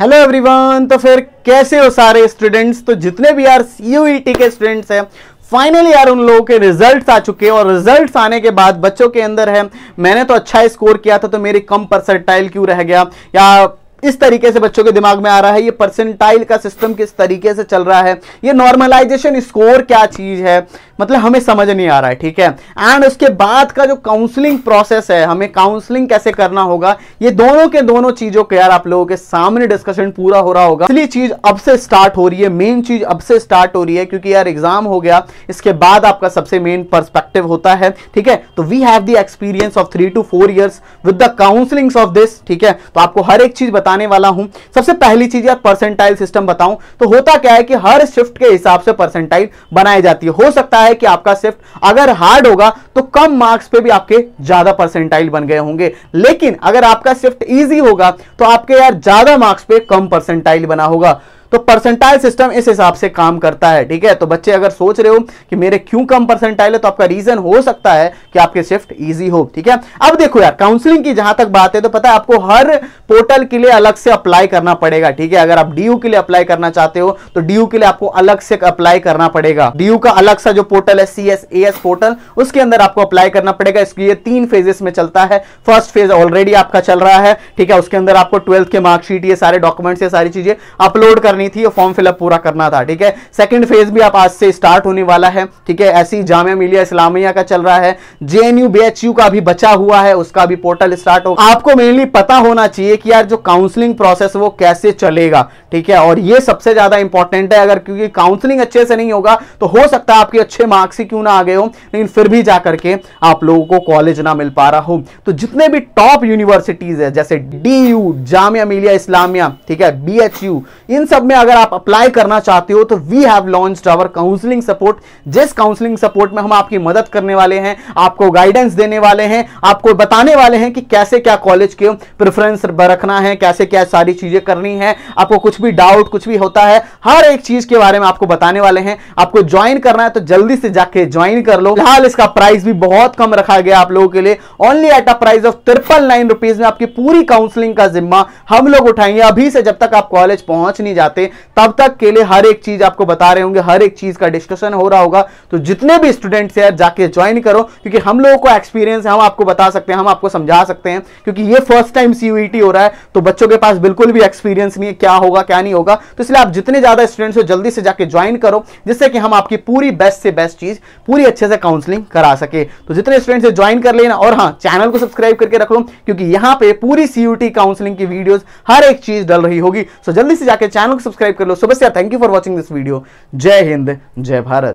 hello everyone तो फिर कैसे हो सारे स्टूडेंट्स तो जितने भी यार टी e के स्टूडेंट्स हैं फाइनली यार उन लोगों के रिजल्ट्स आ चुके हैं और रिजल्ट्स आने के बाद बच्चों के अंदर है मैंने तो अच्छा स्कोर किया था तो मेरी कम परसेंटाइल क्यों रह गया या इस तरीके से बच्चों के दिमाग में आ रहा है ये परसेंटाइल का सिस्टम किस तरीके से चल रहा है ये नॉर्मलाइजेशन स्कोर क्या चीज है मतलब हमें समझ नहीं आ रहा है ठीक है एंड उसके बाद का जो काउंसलिंग प्रोसेस है हमें काउंसलिंग कैसे करना होगा ये दोनों के दोनों चीजों के यार आप लोगों के सामने डिस्कशन पूरा हो रहा होगा इसलिए चीज अब से स्टार्ट हो रही है मेन चीज अब से स्टार्ट हो रही है क्योंकि यार एग्जाम हो गया इसके बाद आपका सबसे मेन परस्पेक्टिव होता है ठीक है तो we have the experience of three two four years with the counsellings of this ठीक है तो आपको हर एक चीज बता बताने वाला हूं सबसे पहली चीज यार परसेंटाइल सिस्टम बताऊं तो होता क्या है कि हर शिफ्ट के हिसाब से परसेंटाइल बनाई जाती है हो सकता है कि आपका शिफ्ट अगर हार्ड होगा तो कम मार्क्स पे भी आपके ज्यादा परसेंटाइल बन गए होंगे लेकिन अगर आपका शिफ्ट ईजी होगा तो आपके यार ज्यादा मार्क्स पे कम परसेंटाइल बना होगा तो परसेंटाइल सिस्टम इस हिसाब से काम करता है ठीक है तो बच्चे अगर सोच रहे हो कि मेरे क्यों कम परसेंटाइल है तो आपका रीजन हो सकता है कि आपके शिफ्ट ईजी हो ठीक है अब देखो यार काउंसलिंग की जहां तक बात है तो पता है आपको हर पोर्टल के लिए अलग से अप्लाई करना पड़ेगा ठीक है अगर आप डी के लिए अप्लाई करना चाहते हो तो डी के लिए आपको अलग से अप्लाई करना पड़ेगा डी का अलग सा जो पोर्टल है सी एस पोर्टल उसके अंदर आपको अप्लाई करना पड़ेगा इसके लिए तीन फेजेस में चलता है फर्स्ट फेज ऑलरेडी आपका चल रहा है ठीक है उसके अंदर आपको ट्वेल्थ के मार्कशीट ये सारे डॉक्यूमेंट्स ये सारी चीजें अपलोड करनी करनी थी फॉर्म फिलअप पूरा करना था ठीक है सेकंड फेज भी आप आज से स्टार्ट होने वाला है ठीक है ऐसी जामिया मिलिया इस्लामिया का चल रहा है जे बीएचयू का भी बचा हुआ है उसका भी पोर्टल स्टार्ट होगा आपको मेनली पता होना चाहिए कि यार जो काउंसलिंग प्रोसेस वो कैसे चलेगा ठीक है और ये सबसे ज्यादा इंपॉर्टेंट है अगर क्योंकि काउंसलिंग अच्छे से नहीं होगा तो हो सकता है आपके अच्छे मार्क्स ही क्यों ना आ गए हो लेकिन फिर भी जाकर के आप लोगों को कॉलेज ना मिल पा रहा हो तो जितने भी टॉप यूनिवर्सिटीज है जैसे डी जामिया मिलिया इस्लामिया ठीक है बी इन सब में में अगर आप अप्लाई करना चाहते हो तो we have launch our counselling support जिस काउंसलिंग सपोर्ट में हम आपकी मदद करने वाले हैं आपको गाइडेंस देने वाले हैं आपको बताने वाले हैं कि कैसे क्या कॉलेज के प्रेफरेंस रखना है कैसे क्या सारी चीजें करनी है आपको कुछ भी डाउट कुछ भी होता है हर एक चीज के बारे में आपको बताने वाले हैं आपको ज्वाइन करना है तो जल्दी से जाके ज्वाइन कर लो फिलहाल इसका प्राइस भी बहुत कम रखा गया आप लोगों के लिए only at a price of triple nine rupees में आपकी पूरी काउंसलिंग का जिम्मा हम लोग उठाएंगे अभी से जब तक आप कॉलेज पहुंच नहीं जाते जाते तब तक के लिए हर एक चीज आपको बता रहे होंगे हर एक चीज का डिस्कशन हो रहा होगा तो जितने भी स्टूडेंट्स यार जाके ज्वाइन करो क्योंकि हम लोगों को एक्सपीरियंस है हम आपको बता सकते हैं हम आपको समझा सकते हैं क्योंकि ये फर्स्ट टाइम सीयूईटी हो रहा है तो बच्चों के पास बिल्कुल भी एक्सपीरियंस नहीं है क्या होगा क्या नहीं होगा तो इसलिए आप जितने ज्यादा स्टूडेंट्स हो जल्दी से जाके ज्वाइन करो जिससे कि हम आपकी पूरी बेस्ट से बेस्ट चीज पूरी अच्छे से काउंसलिंग करा सके तो जितने स्टूडेंट्स ज्वाइन कर लेना और हाँ चैनल को सब्सक्राइब करके रख लो क्योंकि यहां पर पूरी सीयूटी काउंसलिंग e की वीडियो हर एक चीज डल रही होगी तो जल्दी से जाकर चैनल को सब्सक्राइब कर लो सुबह से thank you for watching this video जय हिंद जय भारत